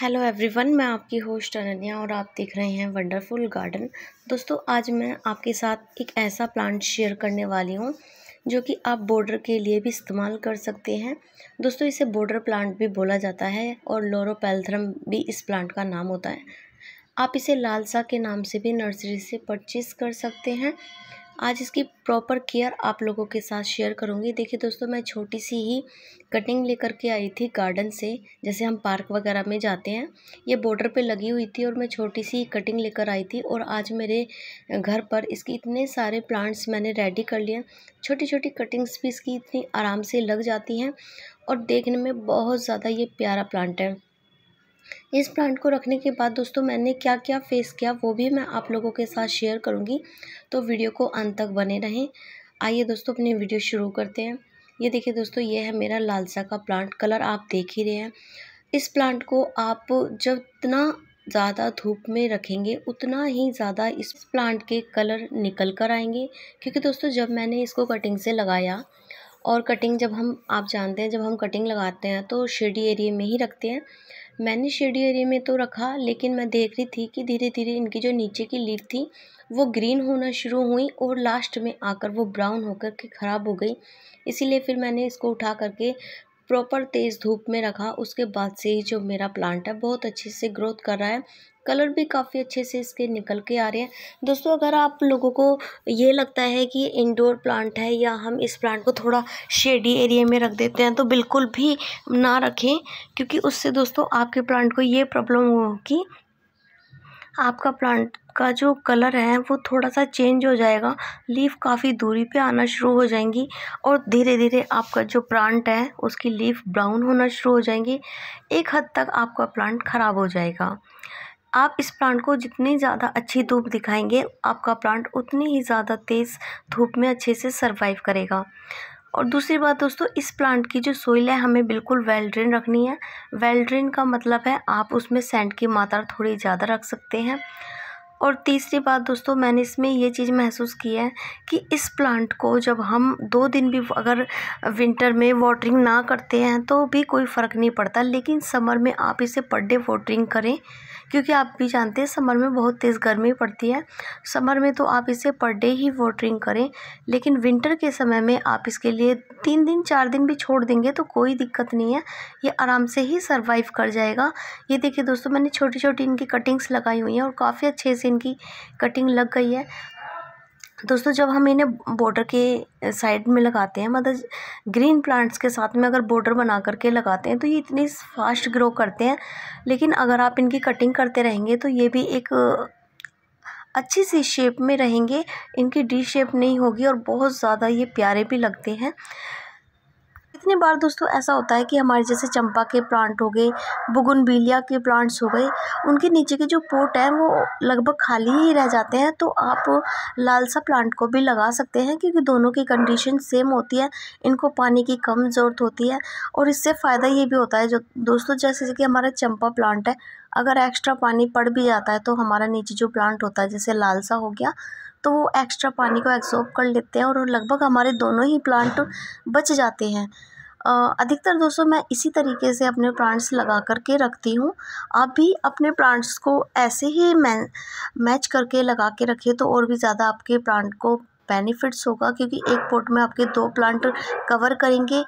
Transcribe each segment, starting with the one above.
hello everyone मैं आपकी host Ananya और आप देख रहे हैं वंडरफुल गार्डन दोस्तों आज मैं आपके साथ एक ऐसा प्लांट शेयर करने वाली हूँ जो कि आप बॉर्डर के लिए भी इस्तेमाल कर सकते हैं दोस्तों इसे बॉर्डर प्लांट भी बोला जाता है और लोरोपेल्थ्रम भी इस प्लांट का नाम होता है आप इसे लालसा के नाम से भी नर्सरी से परचेज़ कर सकते हैं आज इसकी प्रॉपर केयर आप लोगों के साथ शेयर करूँगी देखिए दोस्तों मैं छोटी सी ही कटिंग लेकर के आई थी गार्डन से जैसे हम पार्क वगैरह में जाते हैं ये बॉर्डर पे लगी हुई थी और मैं छोटी सी कटिंग लेकर आई थी और आज मेरे घर पर इसके इतने सारे प्लांट्स मैंने रेडी कर लिए छोटी छोटी कटिंग्स भी इसकी इतनी आराम से लग जाती हैं और देखने में बहुत ज़्यादा ये प्यारा प्लांट है इस प्लांट को रखने के बाद दोस्तों मैंने क्या क्या फेस किया वो भी मैं आप लोगों के साथ शेयर करूँगी तो वीडियो को अंत तक बने रहें आइए दोस्तों अपनी वीडियो शुरू करते हैं ये देखिए दोस्तों ये है मेरा लालसा का प्लांट कलर आप देख ही रहे हैं इस प्लांट को आप जब इतना ज़्यादा धूप में रखेंगे उतना ही ज़्यादा इस प्लांट के कलर निकल कर आएंगे क्योंकि दोस्तों जब मैंने इसको कटिंग से लगाया और कटिंग जब हम आप जानते हैं जब हम कटिंग लगाते हैं तो शेडी एरिए में ही रखते हैं मैंने शेडी एरिया में तो रखा लेकिन मैं देख रही थी कि धीरे धीरे इनकी जो नीचे की लीफ थी वो ग्रीन होना शुरू हुई और लास्ट में आकर वो ब्राउन होकर के ख़राब हो गई इसीलिए फिर मैंने इसको उठा करके प्रॉपर तेज़ धूप में रखा उसके बाद से ही जो मेरा प्लांट है बहुत अच्छे से ग्रोथ कर रहा है कलर भी काफ़ी अच्छे से इसके निकल के आ रहे हैं दोस्तों अगर आप लोगों को ये लगता है कि इंडोर प्लांट है या हम इस प्लांट को थोड़ा शेडी एरिया में रख देते हैं तो बिल्कुल भी ना रखें क्योंकि उससे दोस्तों आपके प्लांट को ये प्रॉब्लम होगी आपका प्लांट का जो कलर है वो थोड़ा सा चेंज हो जाएगा लीफ काफ़ी दूरी पे आना शुरू हो जाएंगी और धीरे धीरे आपका जो प्लांट है उसकी लीफ ब्राउन होना शुरू हो जाएंगी एक हद तक आपका प्लांट ख़राब हो जाएगा आप इस प्लांट को जितनी ज़्यादा अच्छी धूप दिखाएंगे आपका प्लांट उतनी ही ज़्यादा तेज़ धूप में अच्छे से सर्वाइव करेगा और दूसरी बात दोस्तों इस प्लांट की जो सोइल है हमें बिल्कुल वेल ड्रेन रखनी है वेल ड्रेन का मतलब है आप उसमें सेंट की मात्रा थोड़ी ज़्यादा रख सकते हैं और तीसरी बात दोस्तों मैंने इसमें ये चीज़ महसूस की है कि इस प्लांट को जब हम दो दिन भी अगर विंटर में वाटरिंग ना करते हैं तो भी कोई फ़र्क नहीं पड़ता लेकिन समर में आप इसे पर डे वाटरिंग करें क्योंकि आप भी जानते हैं समर में बहुत तेज़ गर्मी पड़ती है समर में तो आप इसे पर डे ही वाटरिंग करें लेकिन विंटर के समय में आप इसके लिए तीन दिन चार दिन भी छोड़ देंगे तो कोई दिक्कत नहीं है ये आराम से ही सर्वाइव कर जाएगा ये देखिए दोस्तों मैंने छोटी छोटी इनकी कटिंग्स लगाई हुई हैं और काफ़ी अच्छे से से इनकी कटिंग लग गई है दोस्तों जब हम इन्हें बॉर्डर के साइड में लगाते हैं मतलब ग्रीन प्लांट्स के साथ में अगर बॉर्डर बना करके लगाते हैं तो ये इतनी फास्ट ग्रो करते हैं लेकिन अगर आप इनकी कटिंग करते रहेंगे तो ये भी एक अच्छी सी शेप में रहेंगे इनकी डी शेप नहीं होगी और बहुत ज़्यादा ये प्यारे भी लगते हैं कितने बार दोस्तों ऐसा होता है कि हमारे जैसे चंपा के प्लांट हो गए बुगनबिलिया के प्लांट्स हो गए उनके नीचे के जो पोट हैं वो लगभग खाली ही रह जाते हैं तो आप लालसा प्लांट को भी लगा सकते हैं क्योंकि दोनों की कंडीशन सेम होती है इनको पानी की कम ज़रूरत होती है और इससे फ़ायदा ये भी होता है जो दोस्तों जैसे कि हमारा चंपा प्लांट है अगर एक्स्ट्रा पानी पड़ भी जाता है तो हमारा नीचे जो प्लांट होता है जैसे लालसा हो गया तो वो एक्स्ट्रा पानी को एग्जॉर्ब कर लेते हैं और लगभग हमारे दोनों ही प्लांट बच जाते हैं अधिकतर दोस्तों मैं इसी तरीके से अपने प्लांट्स लगा करके रखती हूँ आप भी अपने प्लांट्स को ऐसे ही मैच करके लगा के रखिए तो और भी ज़्यादा आपके प्लांट को बेनिफिट्स होगा क्योंकि एक पोट में आपके दो प्लांट कवर करेंगे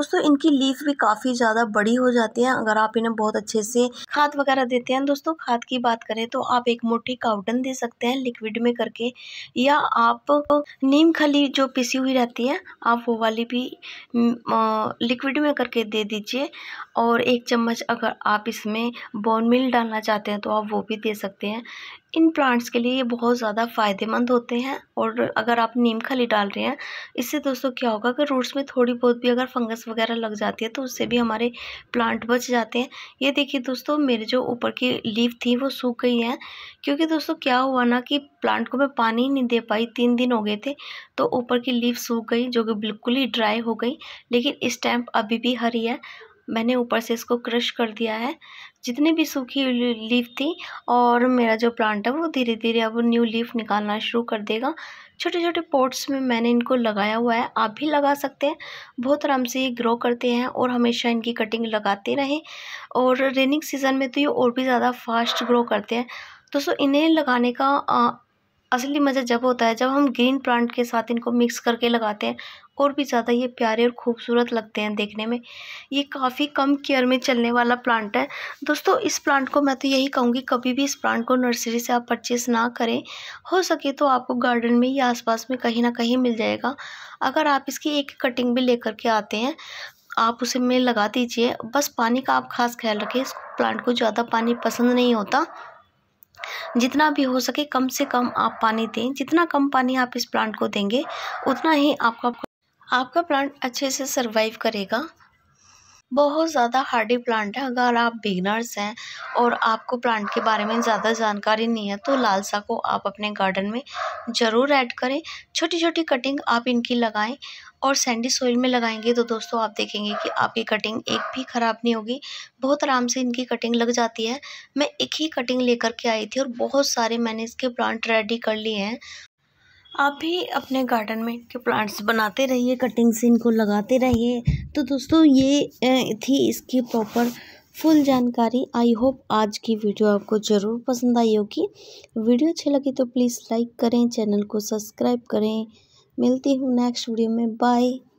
दोस्तों इनकी लीफ भी काफ़ी ज़्यादा बड़ी हो जाती है अगर आप इन्हें बहुत अच्छे से खाद वगैरह देते हैं दोस्तों खाद की बात करें तो आप एक मोटी काउटन दे सकते हैं लिक्विड में करके या आप नीम खली जो पिसी हुई रहती है आप वो वाली भी लिक्विड में करके दे दीजिए और एक चम्मच अगर आप इसमें बोन मिल डालना चाहते हैं तो आप वो भी दे सकते हैं इन प्लांट्स के लिए ये बहुत ज़्यादा फ़ायदेमंद होते हैं और अगर आप नीम खली डाल रहे हैं इससे दोस्तों क्या होगा कि रूट्स में थोड़ी बहुत भी अगर फंगस वगैरह लग जाती है तो उससे भी हमारे प्लांट बच जाते हैं ये देखिए दोस्तों मेरे जो ऊपर की लीफ थी वो सूख गई है क्योंकि दोस्तों क्या हुआ ना कि प्लांट को मैं पानी ही नहीं दे पाई तीन दिन हो गए थे तो ऊपर की लीफ सूख गई जो कि बिल्कुल ही ड्राई हो गई लेकिन इस टाइम अभी भी हरी है मैंने ऊपर से इसको क्रश कर दिया है जितनी भी सूखी लीफ थी और मेरा जो प्लांट है वो धीरे धीरे अब न्यू लीफ निकालना शुरू कर देगा छोटे छोटे पोर्ट्स में मैंने इनको लगाया हुआ है आप भी लगा सकते हैं बहुत आराम से ये ग्रो करते हैं और हमेशा इनकी कटिंग लगाते रहें और रेनिंग सीज़न में तो ये और भी ज़्यादा फास्ट ग्रो करते हैं दोस्तों इन्हें लगाने का असली मज़ा जब होता है जब हम ग्रीन प्लांट के साथ इनको मिक्स करके लगाते हैं और भी ज़्यादा ये प्यारे और ख़ूबसूरत लगते हैं देखने में ये काफ़ी कम केयर में चलने वाला प्लांट है दोस्तों इस प्लांट को मैं तो यही कहूँगी कभी भी इस प्लांट को नर्सरी से आप परचेस ना करें हो सके तो आपको गार्डन में या आसपास में कहीं ना कहीं मिल जाएगा अगर आप इसकी एक कटिंग भी लेकर के आते हैं आप उसे में लगा दीजिए बस पानी का आप खास ख्याल रखें इस प्लांट को ज़्यादा पानी पसंद नहीं होता जितना भी हो सके कम से कम आप पानी दें जितना कम पानी आप इस प्लांट को देंगे उतना ही आपका आपका प्लांट अच्छे से सर्वाइव करेगा बहुत ज़्यादा हार्डी प्लांट है अगर आप बिगनर्स हैं और आपको प्लांट के बारे में ज़्यादा जानकारी नहीं है तो लालसा को आप अपने गार्डन में ज़रूर ऐड करें छोटी छोटी कटिंग आप इनकी लगाएं और सैंडी सोइल में लगाएंगे तो दोस्तों आप देखेंगे कि आपकी कटिंग एक भी ख़राब नहीं होगी बहुत आराम से इनकी कटिंग लग जाती है मैं एक ही कटिंग लेकर के आई थी और बहुत सारे मैंने इसके प्लांट रेडी कर लिए हैं आप भी अपने गार्डन में के प्लांट्स बनाते रहिए कटिंग से इनको लगाते रहिए तो दोस्तों ये थी इसकी प्रॉपर फुल जानकारी आई होप आज की वीडियो आपको ज़रूर पसंद आई होगी वीडियो अच्छी लगी तो प्लीज़ लाइक करें चैनल को सब्सक्राइब करें मिलती हूँ नेक्स्ट वीडियो में बाय